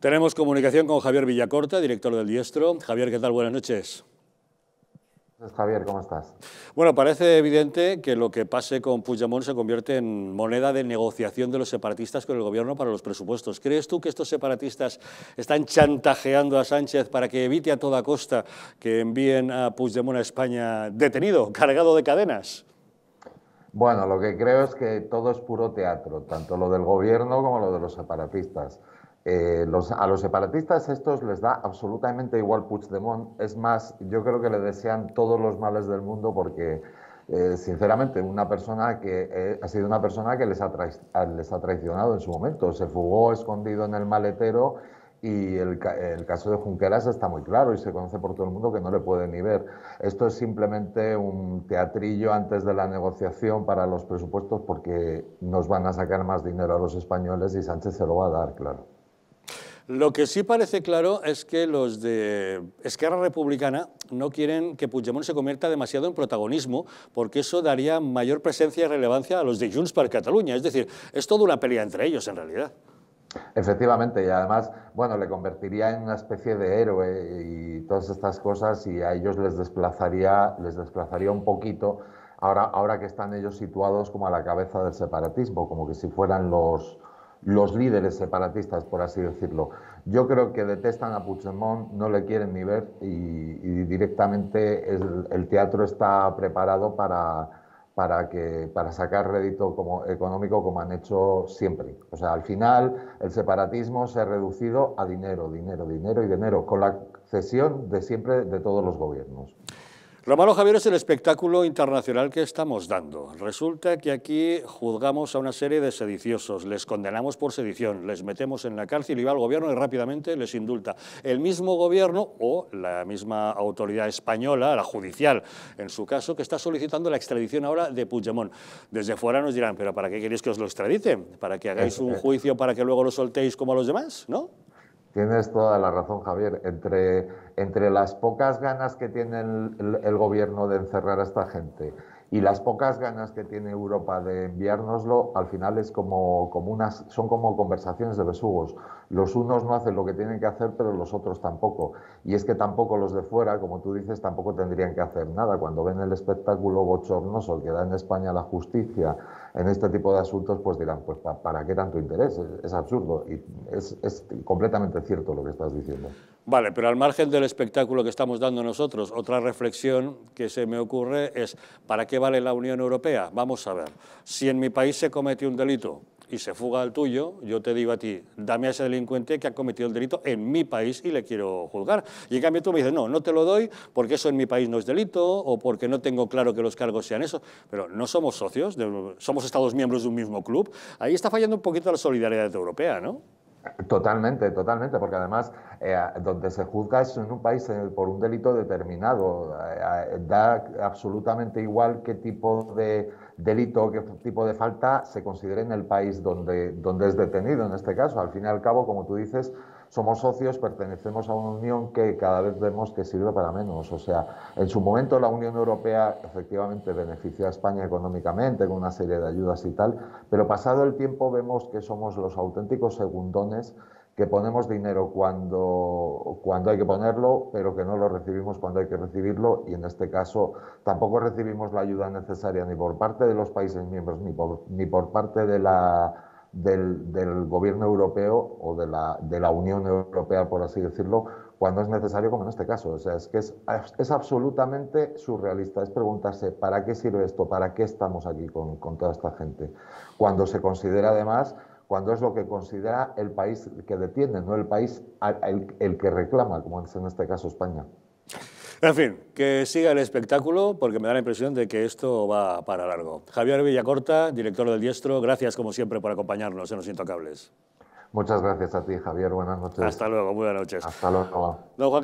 Tenemos comunicación con Javier Villacorta, director del Diestro. Javier, ¿qué tal? Buenas noches. Pues, Javier, ¿cómo estás? Bueno, parece evidente que lo que pase con Puigdemont se convierte en moneda de negociación de los separatistas con el gobierno para los presupuestos. ¿Crees tú que estos separatistas están chantajeando a Sánchez para que evite a toda costa que envíen a Puigdemont a España detenido, cargado de cadenas? Bueno, lo que creo es que todo es puro teatro, tanto lo del gobierno como lo de los separatistas. Eh, a los separatistas estos les da absolutamente igual Puigdemont. Es más, yo creo que le desean todos los males del mundo porque, eh, sinceramente, una persona que eh, ha sido una persona que les ha, traicionado en su momento. Se fugó escondido en el maletero y el, el, caso de Junqueras está muy claro y se conoce por todo el mundo que no le puede ni ver. Esto es simplemente un teatrillo antes de la negociación para los presupuestos porque nos van a sacar más dinero a los españoles y Sánchez se lo va a dar, claro. Lo que sí parece claro es que los de Esquerra Republicana no quieren que Puigdemont se convierta demasiado en protagonismo, porque eso daría mayor presencia y relevancia a los de Junts para Cataluña. Es decir, es toda una pelea entre ellos, en realidad. Efectivamente, y además, bueno, le convertiría en una especie de héroe y todas estas cosas, y a ellos les desplazaría, les desplazaría un poquito, ahora, ahora que están ellos situados como a la cabeza del separatismo, como que si fueran los, los líderes separatistas, por así decirlo. Yo creo que detestan a Puigdemont, no le quieren ni ver y, directamente el, teatro está preparado para, para sacar rédito como, económico como han hecho siempre. O sea, al final el separatismo se ha reducido a dinero, dinero, dinero y dinero, con la cesión de siempre de todos los gobiernos. Romano Javier es el espectáculo internacional que estamos dando. Resulta que aquí juzgamos a una serie de sediciosos, les condenamos por sedición, les metemos en la cárcel y va al gobierno y rápidamente les indulta. El mismo gobierno o la misma autoridad española, la judicial en su caso, que está solicitando la extradición ahora de Puigdemont. Desde fuera nos dirán, pero ¿para qué queréis que os lo extraditen? ¿Para que hagáis un juicio para que luego lo soltéis como a los demás? ¿No? Tienes toda la razón, Javier. Entre, las pocas ganas que tiene el gobierno de encerrar a esta gente y las pocas ganas que tiene Europa de enviárnoslo, al final es como, como unas, son como conversaciones de besugos. Los unos no hacen lo que tienen que hacer, pero los otros tampoco. Y es que tampoco los de fuera, como tú dices, tampoco tendrían que hacer nada. Cuando ven el espectáculo bochornoso que da en España la justicia en este tipo de asuntos, pues dirán, pues ¿para qué tanto interés? Es, es absurdo y es, es completamente cierto lo que estás diciendo. Vale, pero al margen del espectáculo que estamos dando nosotros, otra reflexión que se me ocurre es, ¿para qué vale la Unión Europea? Vamos a ver, si en mi país se comete un delito y se fuga al tuyo, yo te digo a ti, dame a ese delincuente que ha cometido el delito en mi país y le quiero juzgar. Y en cambio tú me dices, no, no te lo doy porque eso en mi país no es delito o porque no tengo claro que los cargos sean eso. Pero no somos socios, somos Estados miembros de un mismo club. Ahí está fallando un poquito la solidaridad europea, ¿no? Totalmente, totalmente, porque además eh, donde se juzga es en un país eh, por un delito determinado. Eh, da absolutamente igual qué tipo de delito, qué tipo de falta se considere en el país donde, donde es detenido en este caso. Al fin y al cabo, como tú dices, somos socios, pertenecemos a una unión que cada vez vemos que sirve para menos. O sea, en su momento la Unión Europea efectivamente benefició a España económicamente con una serie de ayudas y tal, pero pasado el tiempo vemos que somos los auténticos segundones que ponemos dinero cuando, cuando hay que ponerlo, pero que no lo recibimos cuando hay que recibirlo, y en este caso tampoco recibimos la ayuda necesaria ni por parte de los países miembros ni ni por parte de la del, gobierno europeo o de la, de la, Unión Europea, por así decirlo, cuando es necesario, como en este caso. O sea, es que es, absolutamente surrealista, es preguntarse, ¿para qué sirve esto? ¿Para qué estamos aquí con, toda esta gente? Cuando se considera además cuando es lo que considera el país que detiene, no el país el, el que reclama, como es en este caso España. En fin, que siga el espectáculo porque me da la impresión de que esto va para largo. Javier Villacorta, director del Diestro, gracias como siempre por acompañarnos en Los Intocables. Muchas gracias a ti, Javier. Buenas noches. Hasta luego, buenas noches. Hasta luego.